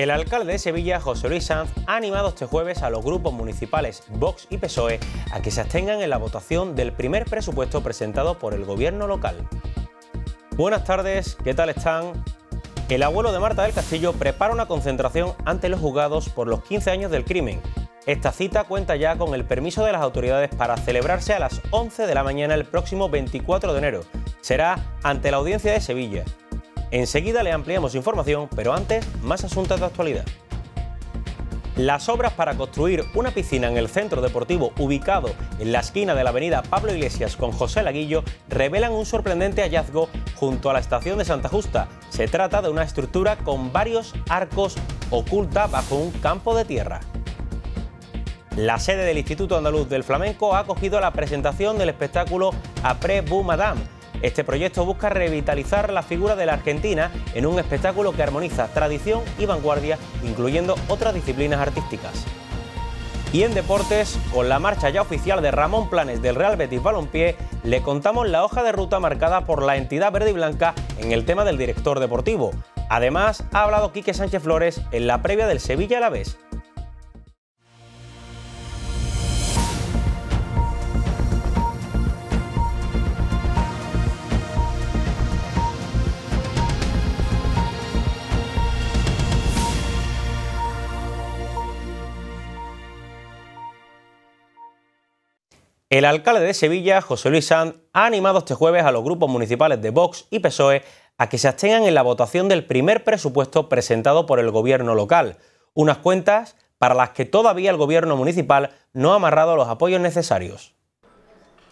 El alcalde de Sevilla, José Luis Sanz, ha animado este jueves a los grupos municipales Vox y PSOE a que se abstengan en la votación del primer presupuesto presentado por el gobierno local. Buenas tardes, ¿qué tal están? El abuelo de Marta del Castillo prepara una concentración ante los juzgados por los 15 años del crimen. Esta cita cuenta ya con el permiso de las autoridades para celebrarse a las 11 de la mañana el próximo 24 de enero. Será ante la audiencia de Sevilla. Enseguida le ampliamos información, pero antes más asuntos de actualidad. Las obras para construir una piscina en el centro deportivo ubicado en la esquina de la avenida Pablo Iglesias con José Laguillo revelan un sorprendente hallazgo junto a la estación de Santa Justa. Se trata de una estructura con varios arcos oculta bajo un campo de tierra. La sede del Instituto Andaluz del Flamenco ha acogido la presentación del espectáculo Après Vous Madame este proyecto busca revitalizar la figura de la Argentina en un espectáculo que armoniza tradición y vanguardia, incluyendo otras disciplinas artísticas. Y en deportes, con la marcha ya oficial de Ramón Planes del Real Betis Balompié, le contamos la hoja de ruta marcada por la entidad verde y blanca en el tema del director deportivo. Además, ha hablado Quique Sánchez Flores en la previa del Sevilla a la El alcalde de Sevilla, José Luis Sanz, ha animado este jueves a los grupos municipales de Vox y PSOE a que se abstengan en la votación del primer presupuesto presentado por el gobierno local, unas cuentas para las que todavía el gobierno municipal no ha amarrado los apoyos necesarios.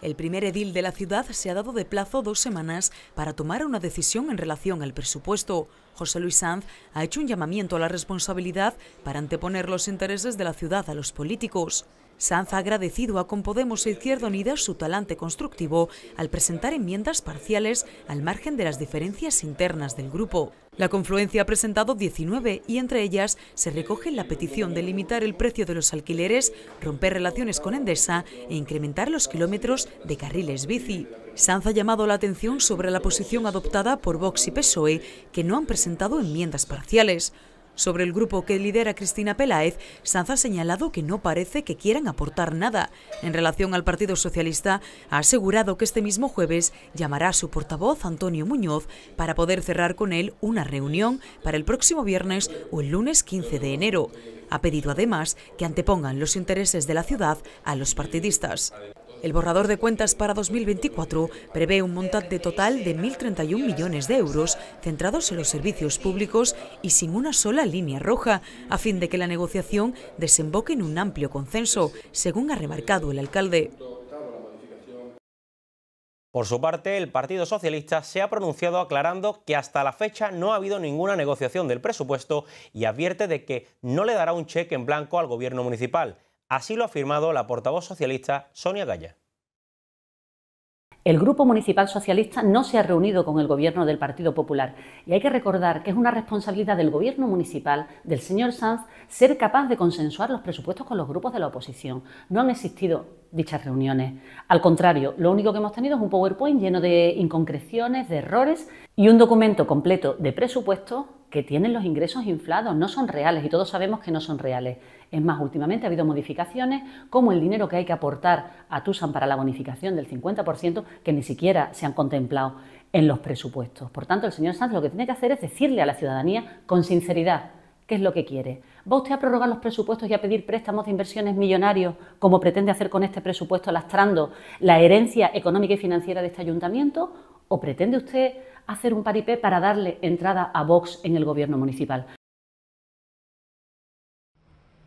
El primer edil de la ciudad se ha dado de plazo dos semanas para tomar una decisión en relación al presupuesto. José Luis Sanz ha hecho un llamamiento a la responsabilidad para anteponer los intereses de la ciudad a los políticos. Sanz ha agradecido a Compodemos e Izquierda Unida su talante constructivo al presentar enmiendas parciales al margen de las diferencias internas del grupo. La confluencia ha presentado 19 y entre ellas se recoge la petición de limitar el precio de los alquileres, romper relaciones con Endesa e incrementar los kilómetros de carriles bici. Sanz ha llamado la atención sobre la posición adoptada por Vox y PSOE, que no han presentado enmiendas parciales. Sobre el grupo que lidera Cristina Peláez, Sanz ha señalado que no parece que quieran aportar nada. En relación al Partido Socialista, ha asegurado que este mismo jueves llamará a su portavoz, Antonio Muñoz, para poder cerrar con él una reunión para el próximo viernes o el lunes 15 de enero. Ha pedido además que antepongan los intereses de la ciudad a los partidistas. El borrador de cuentas para 2024 prevé un montante total de 1.031 millones de euros centrados en los servicios públicos y sin una sola línea roja, a fin de que la negociación desemboque en un amplio consenso, según ha remarcado el alcalde. Por su parte, el Partido Socialista se ha pronunciado aclarando que hasta la fecha no ha habido ninguna negociación del presupuesto y advierte de que no le dará un cheque en blanco al gobierno municipal. Así lo ha afirmado la portavoz socialista Sonia Galla. El Grupo Municipal Socialista no se ha reunido con el Gobierno del Partido Popular y hay que recordar que es una responsabilidad del Gobierno Municipal, del señor Sanz, ser capaz de consensuar los presupuestos con los grupos de la oposición. No han existido dichas reuniones. Al contrario, lo único que hemos tenido es un PowerPoint lleno de inconcreciones, de errores y un documento completo de presupuestos que tienen los ingresos inflados, no son reales y todos sabemos que no son reales. Es más, últimamente ha habido modificaciones como el dinero que hay que aportar a TUSAN para la bonificación del 50% que ni siquiera se han contemplado en los presupuestos. Por tanto, el señor Sanz lo que tiene que hacer es decirle a la ciudadanía con sinceridad qué es lo que quiere. ¿Va usted a prorrogar los presupuestos y a pedir préstamos de inversiones millonarios, como pretende hacer con este presupuesto, lastrando la herencia económica y financiera de este ayuntamiento? ¿O pretende usted hacer un paripé para darle entrada a Vox en el gobierno municipal?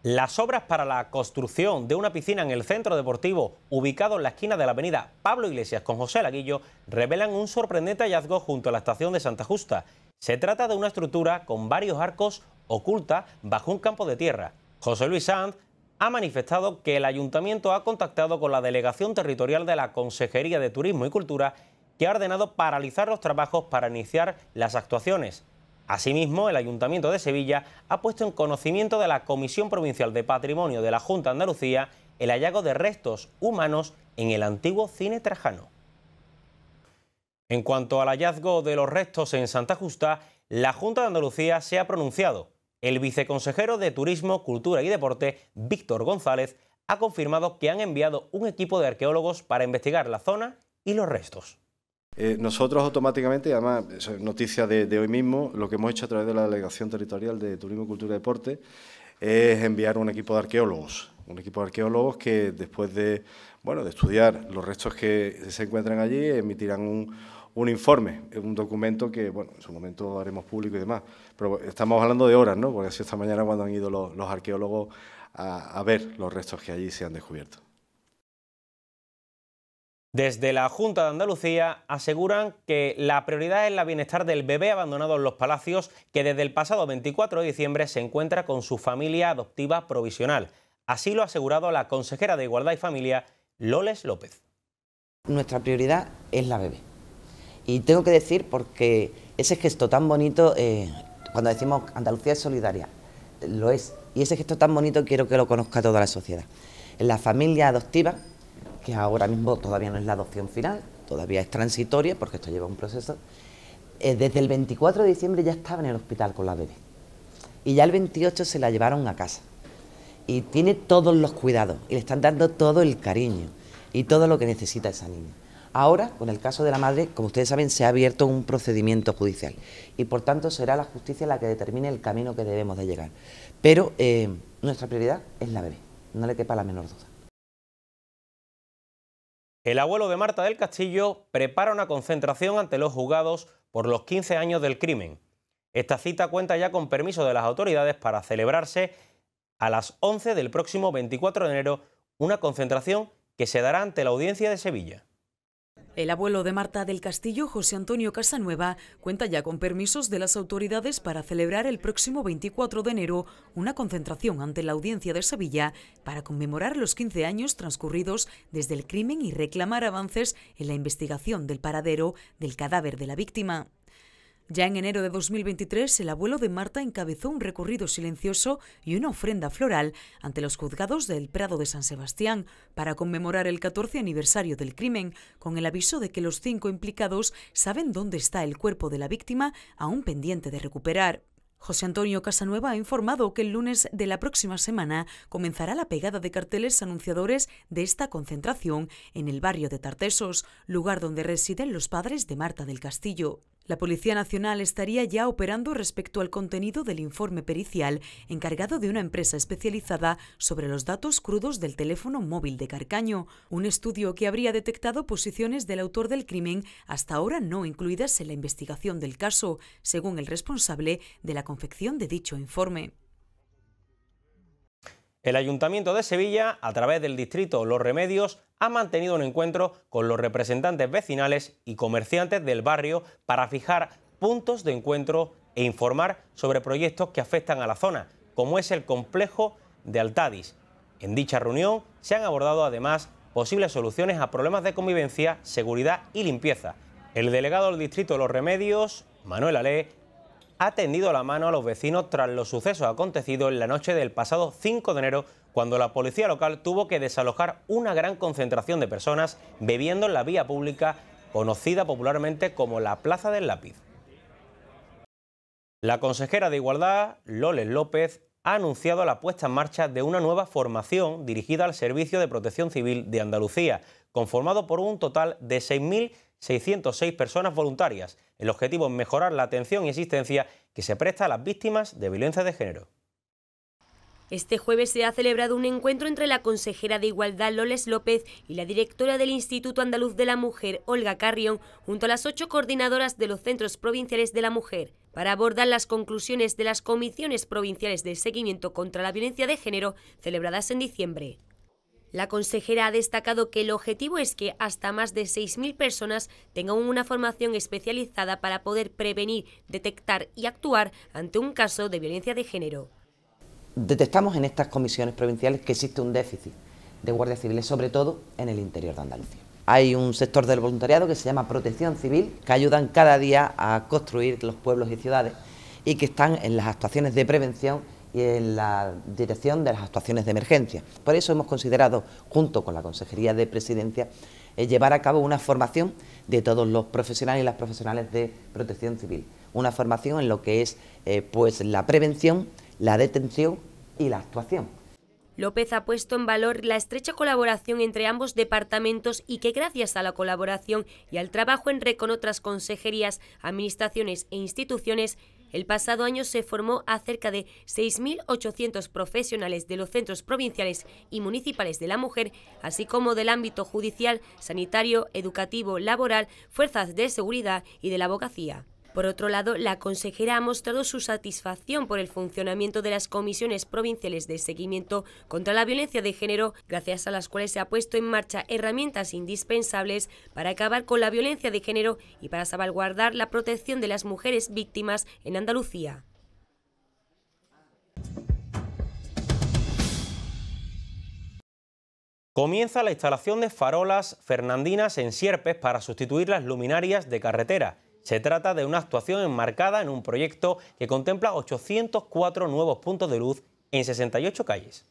Las obras para la construcción de una piscina en el centro deportivo ubicado en la esquina de la avenida Pablo Iglesias con José Laguillo revelan un sorprendente hallazgo junto a la estación de Santa Justa. Se trata de una estructura con varios arcos oculta bajo un campo de tierra. José Luis Sanz ha manifestado que el ayuntamiento ha contactado con la delegación territorial de la Consejería de Turismo y Cultura que ha ordenado paralizar los trabajos para iniciar las actuaciones. Asimismo, el Ayuntamiento de Sevilla ha puesto en conocimiento de la Comisión Provincial de Patrimonio de la Junta de Andalucía el hallazgo de restos humanos en el antiguo cine trajano. En cuanto al hallazgo de los restos en Santa Justa, la Junta de Andalucía se ha pronunciado. El viceconsejero de Turismo, Cultura y Deporte, Víctor González, ha confirmado que han enviado un equipo de arqueólogos para investigar la zona y los restos. Eh, nosotros automáticamente, además, es noticia de, hoy mismo, lo que hemos hecho a través de la Delegación Territorial de Turismo, Cultura y Deporte es enviar un equipo de arqueólogos, un equipo de arqueólogos que después de, bueno, de estudiar los restos que se encuentran allí emitirán un, informe, un documento que, bueno, en su momento haremos público y demás, pero estamos hablando de horas, ¿no? Porque así esta mañana cuando han ido los, arqueólogos a ver los restos que allí se han descubierto. Desde la Junta de Andalucía aseguran que la prioridad es la bienestar del bebé abandonado en los palacios, que desde el pasado 24 de diciembre se encuentra con su familia adoptiva provisional. Así lo ha asegurado la consejera de Igualdad y Familia, Loles López. Nuestra prioridad es la bebé. Y tengo que decir, porque ese gesto tan bonito, eh, cuando decimos Andalucía es solidaria, lo es. Y ese gesto tan bonito quiero que lo conozca toda la sociedad. La familia adoptiva que ahora mismo todavía no es la adopción final, todavía es transitoria porque esto lleva un proceso, eh, desde el 24 de diciembre ya estaba en el hospital con la bebé y ya el 28 se la llevaron a casa y tiene todos los cuidados y le están dando todo el cariño y todo lo que necesita esa niña. Ahora, con el caso de la madre, como ustedes saben, se ha abierto un procedimiento judicial y por tanto será la justicia la que determine el camino que debemos de llegar. Pero eh, nuestra prioridad es la bebé, no le quepa la menor duda. El abuelo de Marta del Castillo prepara una concentración ante los juzgados por los 15 años del crimen. Esta cita cuenta ya con permiso de las autoridades para celebrarse a las 11 del próximo 24 de enero una concentración que se dará ante la audiencia de Sevilla. El abuelo de Marta del Castillo, José Antonio Casanueva, cuenta ya con permisos de las autoridades para celebrar el próximo 24 de enero una concentración ante la Audiencia de Sevilla para conmemorar los 15 años transcurridos desde el crimen y reclamar avances en la investigación del paradero del cadáver de la víctima. Ya en enero de 2023, el abuelo de Marta encabezó un recorrido silencioso y una ofrenda floral ante los juzgados del Prado de San Sebastián para conmemorar el 14 aniversario del crimen, con el aviso de que los cinco implicados saben dónde está el cuerpo de la víctima aún pendiente de recuperar. José Antonio Casanueva ha informado que el lunes de la próxima semana comenzará la pegada de carteles anunciadores de esta concentración en el barrio de Tartesos, lugar donde residen los padres de Marta del Castillo. La Policía Nacional estaría ya operando respecto al contenido del informe pericial encargado de una empresa especializada sobre los datos crudos del teléfono móvil de Carcaño, un estudio que habría detectado posiciones del autor del crimen hasta ahora no incluidas en la investigación del caso, según el responsable de la confección de dicho informe. El Ayuntamiento de Sevilla, a través del distrito Los Remedios, ha mantenido un encuentro con los representantes vecinales y comerciantes del barrio para fijar puntos de encuentro e informar sobre proyectos que afectan a la zona, como es el complejo de Altadis. En dicha reunión se han abordado además posibles soluciones a problemas de convivencia, seguridad y limpieza. El delegado del distrito Los Remedios, Manuel Ale, ha tendido la mano a los vecinos tras los sucesos acontecidos en la noche del pasado 5 de enero, cuando la policía local tuvo que desalojar una gran concentración de personas bebiendo en la vía pública, conocida popularmente como la Plaza del Lápiz. La consejera de Igualdad, Loles López, ha anunciado la puesta en marcha de una nueva formación dirigida al Servicio de Protección Civil de Andalucía, conformado por un total de 6.000 606 personas voluntarias. El objetivo es mejorar la atención y asistencia que se presta a las víctimas de violencia de género. Este jueves se ha celebrado un encuentro entre la consejera de Igualdad Loles López y la directora del Instituto Andaluz de la Mujer, Olga Carrión, junto a las ocho coordinadoras de los centros provinciales de la mujer, para abordar las conclusiones de las comisiones provinciales de seguimiento contra la violencia de género celebradas en diciembre. La consejera ha destacado que el objetivo es que hasta más de 6.000 personas tengan una formación especializada para poder prevenir, detectar y actuar ante un caso de violencia de género. Detectamos en estas comisiones provinciales que existe un déficit de guardias civiles, sobre todo en el interior de Andalucía. Hay un sector del voluntariado que se llama Protección Civil, que ayudan cada día a construir los pueblos y ciudades y que están en las actuaciones de prevención y en la dirección de las actuaciones de emergencia. Por eso hemos considerado, junto con la Consejería de Presidencia, eh, llevar a cabo una formación de todos los profesionales y las profesionales de protección civil. Una formación en lo que es eh, pues la prevención, la detención y la actuación. López ha puesto en valor la estrecha colaboración entre ambos departamentos y que gracias a la colaboración y al trabajo en red con otras consejerías, administraciones e instituciones el pasado año se formó a cerca de 6.800 profesionales de los centros provinciales y municipales de la mujer, así como del ámbito judicial, sanitario, educativo, laboral, fuerzas de seguridad y de la abogacía. Por otro lado, la consejera ha mostrado su satisfacción por el funcionamiento de las comisiones provinciales de seguimiento contra la violencia de género, gracias a las cuales se ha puesto en marcha herramientas indispensables para acabar con la violencia de género y para salvaguardar la protección de las mujeres víctimas en Andalucía. Comienza la instalación de farolas fernandinas en Sierpes para sustituir las luminarias de carretera se trata de una actuación enmarcada en un proyecto que contempla 804 nuevos puntos de luz en 68 calles.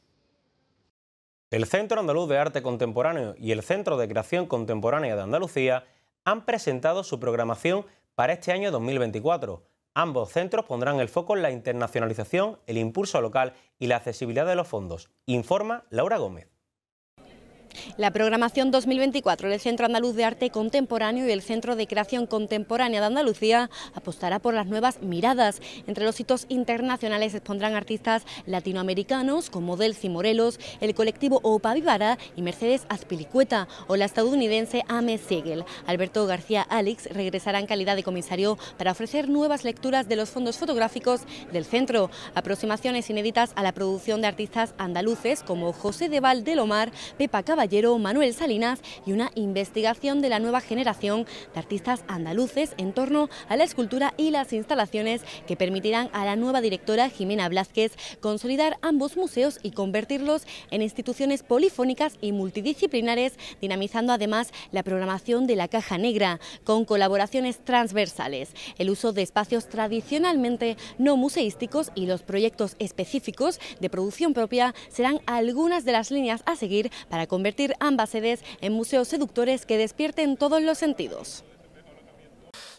El Centro Andaluz de Arte Contemporáneo y el Centro de Creación Contemporánea de Andalucía han presentado su programación para este año 2024. Ambos centros pondrán el foco en la internacionalización, el impulso local y la accesibilidad de los fondos, informa Laura Gómez. La programación 2024 del Centro Andaluz de Arte Contemporáneo y el Centro de Creación Contemporánea de Andalucía apostará por las nuevas miradas. Entre los hitos internacionales expondrán artistas latinoamericanos como Delcy Morelos, el colectivo Opa Vivara y Mercedes Azpilicueta o la estadounidense Ame Segel. Alberto García Alex regresará en calidad de comisario para ofrecer nuevas lecturas de los fondos fotográficos del centro, aproximaciones inéditas a la producción de artistas andaluces como José de Valdelomar, Lomar, Pepa Caballero Manuel Salinas y una investigación de la nueva generación de artistas andaluces en torno a la escultura y las instalaciones que permitirán a la nueva directora Jimena Blázquez consolidar ambos museos y convertirlos en instituciones polifónicas y multidisciplinares, dinamizando además la programación de la Caja Negra con colaboraciones transversales, el uso de espacios tradicionalmente no museísticos y los proyectos específicos de producción propia serán algunas de las líneas a seguir para convertir convertir ambas sedes en museos seductores que despierten todos los sentidos.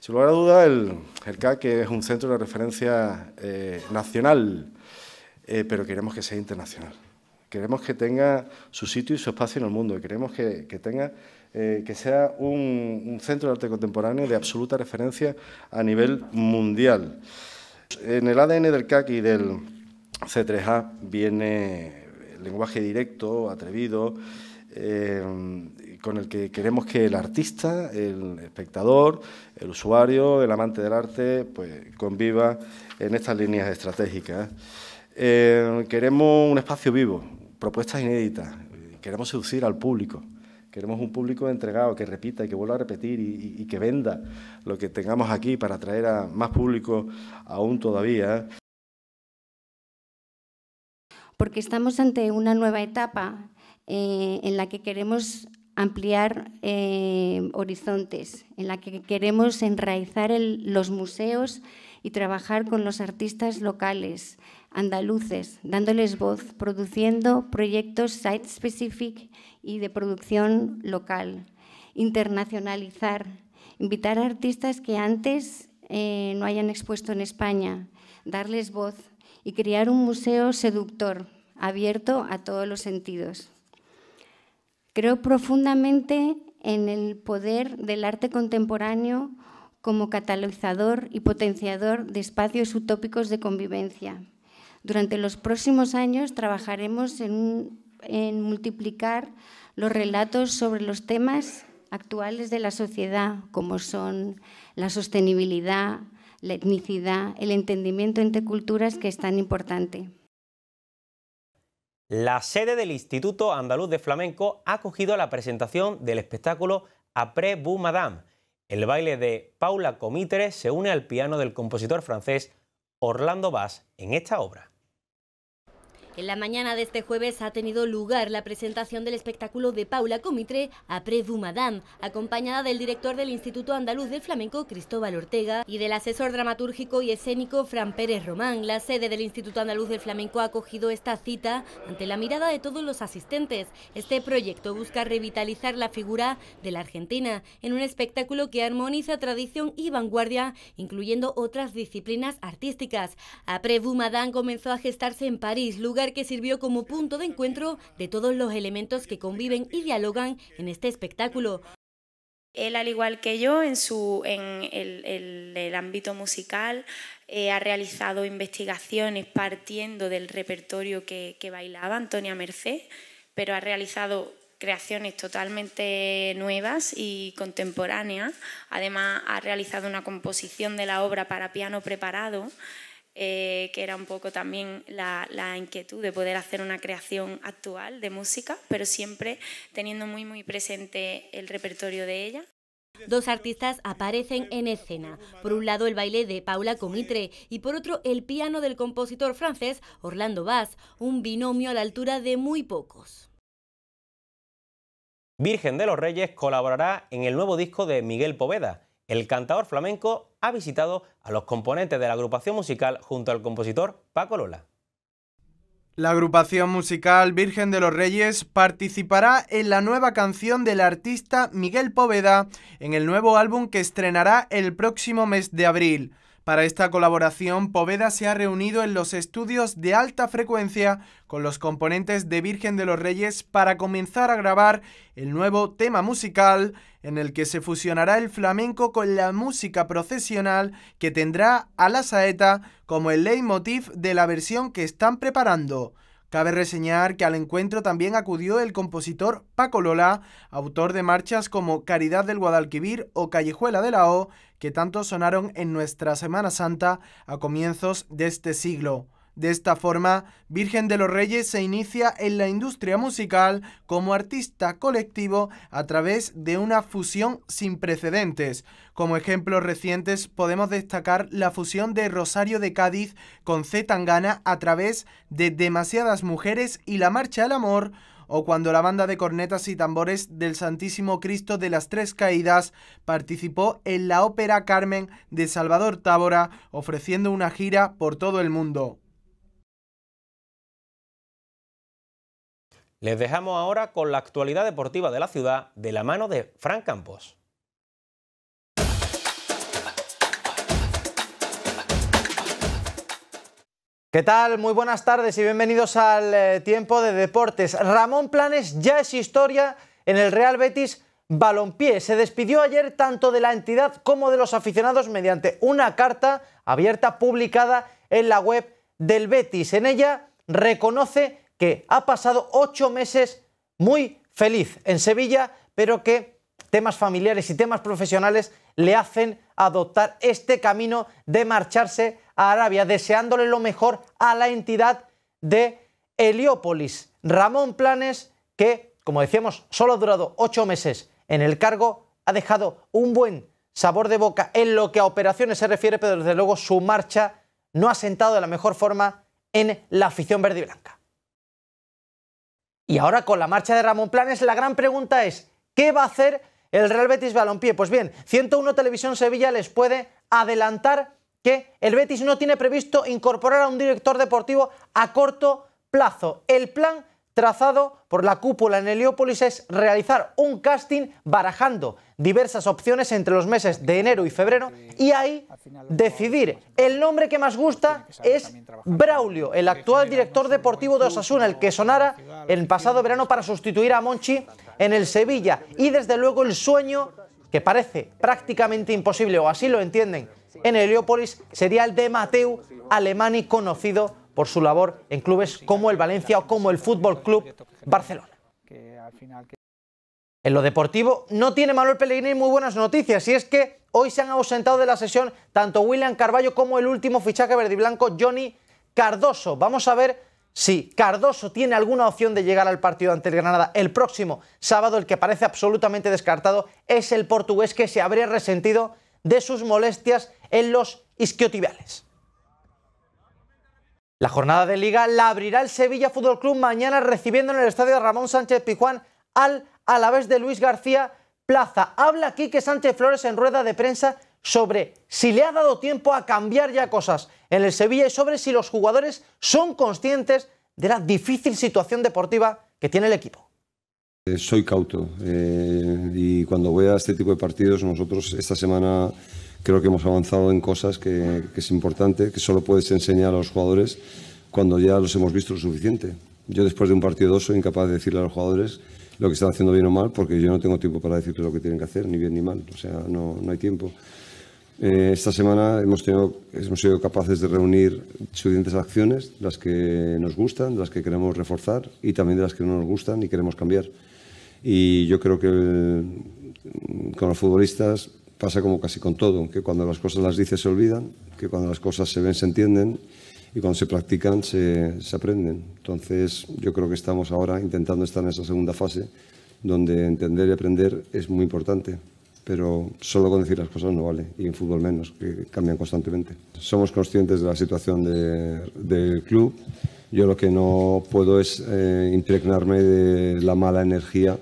Sin lugar a duda, el, CAC es un centro de referencia eh, nacional, eh, pero queremos que sea internacional. Queremos que tenga su sitio y su espacio en el mundo y queremos que, tenga, eh, que sea un, un, centro de arte contemporáneo de absoluta referencia a nivel mundial. En el ADN del CAC y del C3A viene el lenguaje directo, atrevido, eh, con el que queremos que el artista, el espectador, el usuario, el amante del arte, pues conviva en estas líneas estratégicas. Eh, queremos un espacio vivo, propuestas inéditas, eh, queremos seducir al público. Queremos un público entregado, que repita y que vuelva a repetir y, y que venda lo que tengamos aquí para atraer a más público aún todavía porque estamos ante una nueva etapa eh, en la que queremos ampliar eh, horizontes, en la que queremos enraizar los museos y trabajar con los artistas locales, andaluces, dándoles voz, produciendo proyectos site-specific y de producción local, internacionalizar, invitar a artistas que antes eh, no hayan expuesto en España, darles voz y crear un museo seductor, abierto a todos los sentidos. Creo profundamente en el poder del arte contemporáneo como catalizador y potenciador de espacios utópicos de convivencia. Durante los próximos años trabajaremos en, multiplicar los relatos sobre los temas actuales de la sociedad, como son la sostenibilidad, la etnicidad, el entendimiento entre culturas, que es tan importante. La sede del Instituto Andaluz de Flamenco ha acogido la presentación del espectáculo Après vous Madame. El baile de Paula Comitre se une al piano del compositor francés Orlando Bass en esta obra. En la mañana de este jueves ha tenido lugar la presentación del espectáculo de Paula Comitre, apré acompañada del director del Instituto Andaluz del Flamenco, Cristóbal Ortega, y del asesor dramatúrgico y escénico, Fran Pérez Román. La sede del Instituto Andaluz del Flamenco ha acogido esta cita ante la mirada de todos los asistentes. Este proyecto busca revitalizar la figura de la Argentina en un espectáculo que armoniza tradición y vanguardia, incluyendo otras disciplinas artísticas. A comenzó a gestarse en París, lugar que sirvió como punto de encuentro de todos los elementos que conviven y dialogan en este espectáculo. Él, al igual que yo, en, su, en el, ámbito musical, eh, ha realizado investigaciones partiendo del repertorio que, que bailaba Antonia Merced, pero ha realizado creaciones totalmente nuevas y contemporáneas. Además, ha realizado una composición de la obra para piano preparado eh, que era un poco también la, inquietud de poder hacer una creación actual de música, pero siempre teniendo muy, muy presente el repertorio de ella. Dos artistas aparecen en escena. Por un lado el baile de Paula Comitre y por otro el piano del compositor francés Orlando Bass, un binomio a la altura de muy pocos. Virgen de los Reyes colaborará en el nuevo disco de Miguel Poveda el cantador flamenco ha visitado a los componentes de la agrupación musical junto al compositor Paco Lola. La agrupación musical Virgen de los Reyes participará en la nueva canción del artista Miguel Poveda en el nuevo álbum que estrenará el próximo mes de abril. Para esta colaboración, Poveda se ha reunido en los estudios de alta frecuencia con los componentes de Virgen de los Reyes para comenzar a grabar el nuevo tema musical en el que se fusionará el flamenco con la música procesional que tendrá a la saeta como el leitmotiv de la versión que están preparando. Cabe reseñar que al encuentro también acudió el compositor Paco Lola, autor de marchas como Caridad del Guadalquivir o Callejuela de la O, que tanto sonaron en nuestra Semana Santa a comienzos de este siglo. De esta forma, Virgen de los Reyes se inicia en la industria musical como artista colectivo a través de una fusión sin precedentes. Como ejemplos recientes podemos destacar la fusión de Rosario de Cádiz con C. Tangana a través de Demasiadas Mujeres y La Marcha al Amor, o cuando la banda de cornetas y tambores del Santísimo Cristo de las Tres Caídas participó en la ópera Carmen de Salvador Tábora, ofreciendo una gira por todo el mundo. Les dejamos ahora con la actualidad deportiva de la ciudad de la mano de Frank Campos. ¿Qué tal? Muy buenas tardes y bienvenidos al eh, tiempo de deportes. Ramón Planes ya es historia en el Real Betis Balompié. Se despidió ayer tanto de la entidad como de los aficionados mediante una carta abierta publicada en la web del Betis. En ella reconoce que ha pasado ocho meses muy feliz en Sevilla, pero que temas familiares y temas profesionales le hacen adoptar este camino de marcharse a Arabia, deseándole lo mejor a la entidad de Heliópolis. Ramón Planes, que, como decíamos, solo ha durado ocho meses en el cargo, ha dejado un buen sabor de boca en lo que a operaciones se refiere, pero desde luego su marcha no ha sentado de la mejor forma en la afición verde y blanca. Y ahora con la marcha de Ramón Planes, la gran pregunta es, ¿qué va a hacer el Real Betis Balompié? Pues bien, 101 Televisión Sevilla les puede adelantar que el Betis no tiene previsto incorporar a un director deportivo a corto plazo. El plan trazado por la cúpula en Heliópolis es realizar un casting barajando diversas opciones entre los meses de enero y febrero y ahí decidir. El nombre que más gusta es Braulio, el actual director deportivo de Osasuna, el que sonara el pasado verano para sustituir a Monchi en el Sevilla y desde luego el sueño que parece prácticamente imposible, o así lo entienden en Heliópolis, sería el de Mateu Alemani, conocido por su labor en clubes como el Valencia o como el Fútbol Club Barcelona. En lo deportivo no tiene Manuel Pellegrini muy buenas noticias y es que hoy se han ausentado de la sesión tanto William Carballo como el último fichaje verdiblanco Johnny Cardoso. Vamos a ver si Cardoso tiene alguna opción de llegar al partido ante el Granada el próximo sábado. El que parece absolutamente descartado es el portugués que se habría resentido de sus molestias en los isquiotibiales. La jornada de liga la abrirá el Sevilla Fútbol Club mañana recibiendo en el estadio Ramón Sánchez Pijuán al Alavés de Luis García Plaza. Habla aquí que Sánchez Flores en rueda de prensa sobre si le ha dado tiempo a cambiar ya cosas en el Sevilla y sobre si los jugadores son conscientes de la difícil situación deportiva que tiene el equipo. Eh, soy cauto eh, y cuando voy a este tipo de partidos nosotros esta semana creo que hemos avanzado en cosas que, es importante, que solo puedes enseñar a los jugadores cuando ya los hemos visto lo suficiente. Yo después de un partido soy incapaz de decirle a los jugadores lo que están haciendo bien o mal, porque yo no tengo tiempo para decirles lo que tienen que hacer, ni bien ni mal, o sea, no, no hay tiempo. Eh, esta semana hemos, tenido, hemos sido capaces de reunir suficientes acciones, las que nos gustan, las que queremos reforzar y también de las que no nos gustan y queremos cambiar. Y yo creo que con los futbolistas Pasa como casi con todo, que cuando las cosas las dices se olvidan, que cuando las cosas se ven se entienden y cuando se practican se, aprenden. Entonces yo creo que estamos ahora intentando estar en esa segunda fase donde entender y aprender es muy importante pero solo con decir las cosas no vale, y en fútbol menos, que cambian constantemente. Somos conscientes de la situación del club. Yo lo que no puedo es eh, impregnarme de la mala energía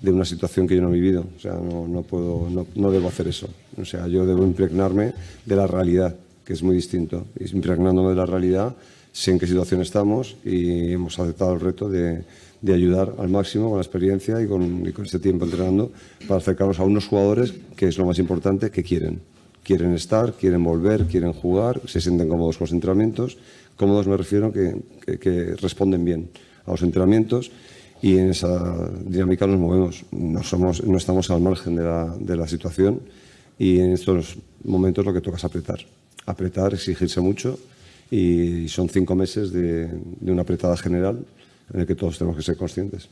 de una situación que yo no he vivido. O sea, no, puedo, no, debo hacer eso. O sea, yo debo impregnarme de la realidad, que es muy distinto. Y impregnándome de la realidad, sé en qué situación estamos y hemos aceptado el reto de, ayudar al máximo con la experiencia y con, y este tiempo entrenando para acercarnos a unos jugadores, que es lo más importante, que quieren. Quieren estar, quieren volver, quieren jugar, se sienten cómodos con los entrenamientos. Cómodos me refiero que, que responden bien a los entrenamientos y en esa dinámica nos movemos. No, somos, no estamos al margen de la, de la situación y en estos momentos lo que toca es apretar. Apretar, exigirse mucho y son cinco meses de, de una apretada general en la que todos tenemos que ser conscientes.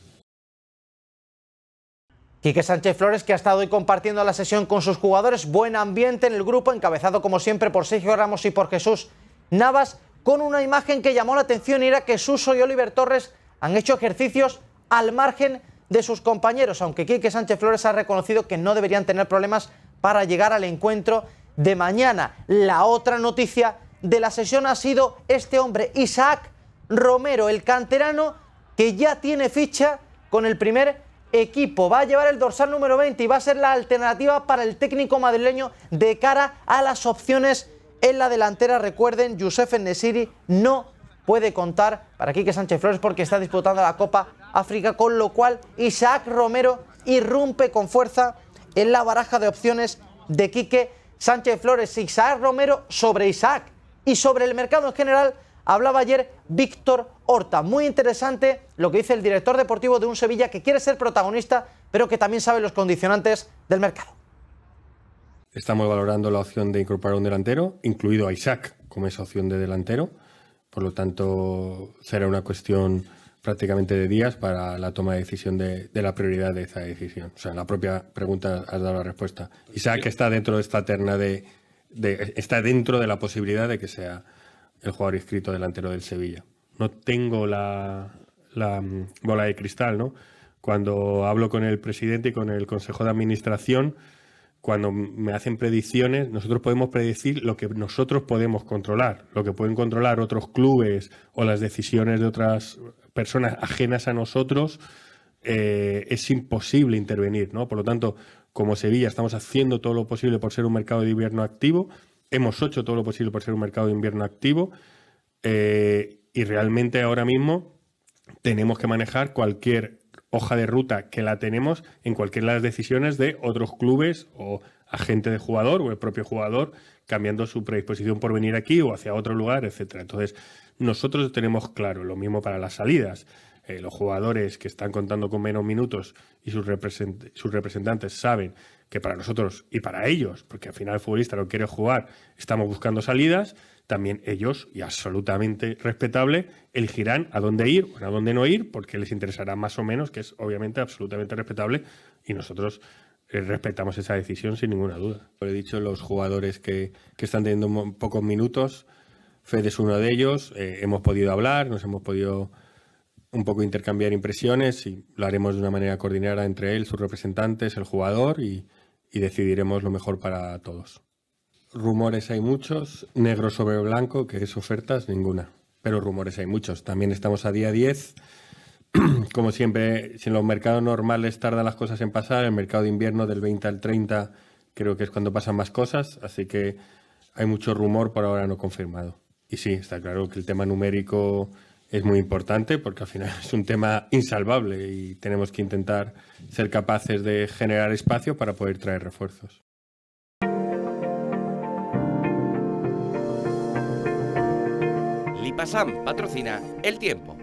Quique Sánchez Flores, que ha estado hoy compartiendo la sesión con sus jugadores. Buen ambiente en el grupo, encabezado como siempre por Sergio Ramos y por Jesús Navas, con una imagen que llamó la atención era que Suso y Oliver Torres han hecho ejercicios al margen de sus compañeros, aunque Quique Sánchez Flores ha reconocido que no deberían tener problemas para llegar al encuentro de mañana. La otra noticia de la sesión ha sido este hombre, Isaac Romero, el canterano que ya tiene ficha con el primer equipo. Va a llevar el dorsal número 20 y va a ser la alternativa para el técnico madrileño de cara a las opciones en la delantera. Recuerden, Josef Nesiri no puede contar para Quique Sánchez Flores porque está disputando la Copa África, con lo cual Isaac Romero irrumpe con fuerza en la baraja de opciones de Quique Sánchez Flores. Isaac Romero sobre Isaac y sobre el mercado en general hablaba ayer Víctor Horta. Muy interesante lo que dice el director deportivo de un Sevilla que quiere ser protagonista, pero que también sabe los condicionantes del mercado. Estamos valorando la opción de incorporar un delantero, incluido a Isaac como esa opción de delantero. Por lo tanto, será una cuestión prácticamente de días para la toma de decisión de, la prioridad de esa decisión. O sea, en la propia pregunta has dado la respuesta. Y sea que está dentro de esta terna de, está dentro de la posibilidad de que sea el jugador inscrito delantero del Sevilla. No tengo la, la mm, bola de cristal, ¿no? Cuando hablo con el presidente y con el consejo de administración, cuando me hacen predicciones, nosotros podemos predecir lo que nosotros podemos controlar, lo que pueden controlar otros clubes o las decisiones de otras personas ajenas a nosotros, eh, es imposible intervenir, ¿no? Por lo tanto, como Sevilla estamos haciendo todo lo posible por ser un mercado de invierno activo, hemos hecho todo lo posible por ser un mercado de invierno activo eh, y realmente ahora mismo tenemos que manejar cualquier hoja de ruta que la tenemos en cualquiera de las decisiones de otros clubes o agente de jugador o el propio jugador cambiando su predisposición por venir aquí o hacia otro lugar, etcétera. Entonces, nosotros tenemos claro. Lo mismo para las salidas. Eh, los jugadores que están contando con menos minutos y sus, representantes saben que para nosotros y para ellos, porque al final el futbolista no quiere jugar, estamos buscando salidas, también ellos, y absolutamente respetable, elegirán a dónde ir o a dónde no ir, porque les interesará más o menos, que es obviamente absolutamente respetable, y nosotros eh, respetamos esa decisión sin ninguna duda. Lo he dicho, los jugadores que están teniendo pocos minutos Fed es uno de ellos. Eh, hemos podido hablar, nos hemos podido un poco intercambiar impresiones y lo haremos de una manera coordinada entre él, sus representantes, el jugador y, decidiremos lo mejor para todos. Rumores hay muchos, negro sobre blanco, que es ofertas, ninguna. Pero rumores hay muchos. También estamos a día 10 como siempre, si en los mercados normales tardan las cosas en pasar, el mercado de invierno del 20 al 30 creo que es cuando pasan más cosas, así que hay mucho rumor por ahora no confirmado. Y sí, está claro que el tema numérico es muy importante porque al final es un tema insalvable y tenemos que intentar ser capaces de generar espacio para poder traer refuerzos. Lipasam patrocina El Tiempo.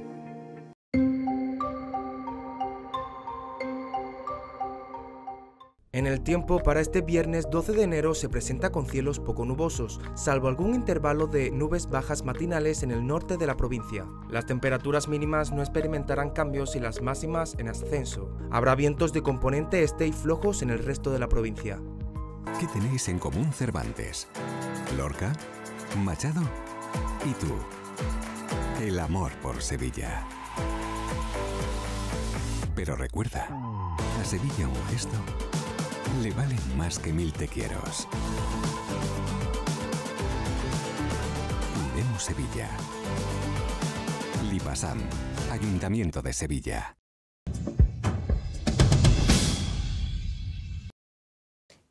En el tiempo para este viernes 12 de enero se presenta con cielos poco nubosos, salvo algún intervalo de nubes bajas matinales en el norte de la provincia. Las temperaturas mínimas no experimentarán cambios y las máximas en ascenso. Habrá vientos de componente este y flojos en el resto de la provincia. ¿Qué tenéis en común Cervantes? Lorca, Machado y tú. El amor por Sevilla. Pero recuerda, a Sevilla un gesto le valen más que mil te quieros. Vemos Sevilla. Lipasam, Ayuntamiento de Sevilla.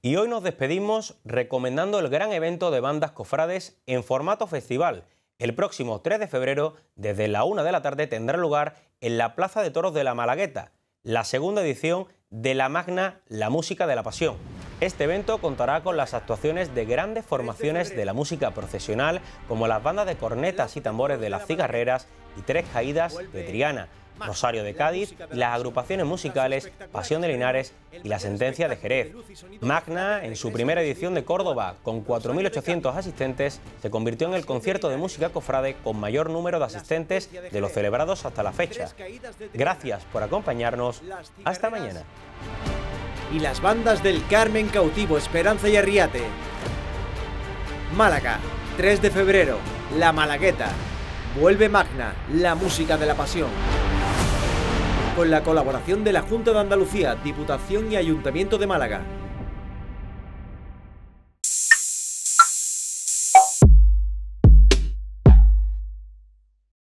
Y hoy nos despedimos recomendando el gran evento de bandas cofrades en formato festival. El próximo 3 de febrero, desde la 1 de la tarde, tendrá lugar en la Plaza de Toros de la Malagueta, la segunda edición de la magna La Música de la Pasión. Este evento contará con las actuaciones de grandes formaciones de la música profesional, como las bandas de cornetas y tambores de las cigarreras y tres caídas de Triana. Rosario de Cádiz, las agrupaciones musicales Pasión de Linares y la sentencia de Jerez. Magna, en su primera edición de Córdoba, con 4.800 asistentes, se convirtió en el concierto de música cofrade con mayor número de asistentes de los celebrados hasta la fecha. Gracias por acompañarnos. Hasta mañana. Y las bandas del Carmen Cautivo, Esperanza y Arriate. Málaga, 3 de febrero, La Malagueta. Vuelve Magna, la música de la pasión con la colaboración de la Junta de Andalucía, Diputación y Ayuntamiento de Málaga.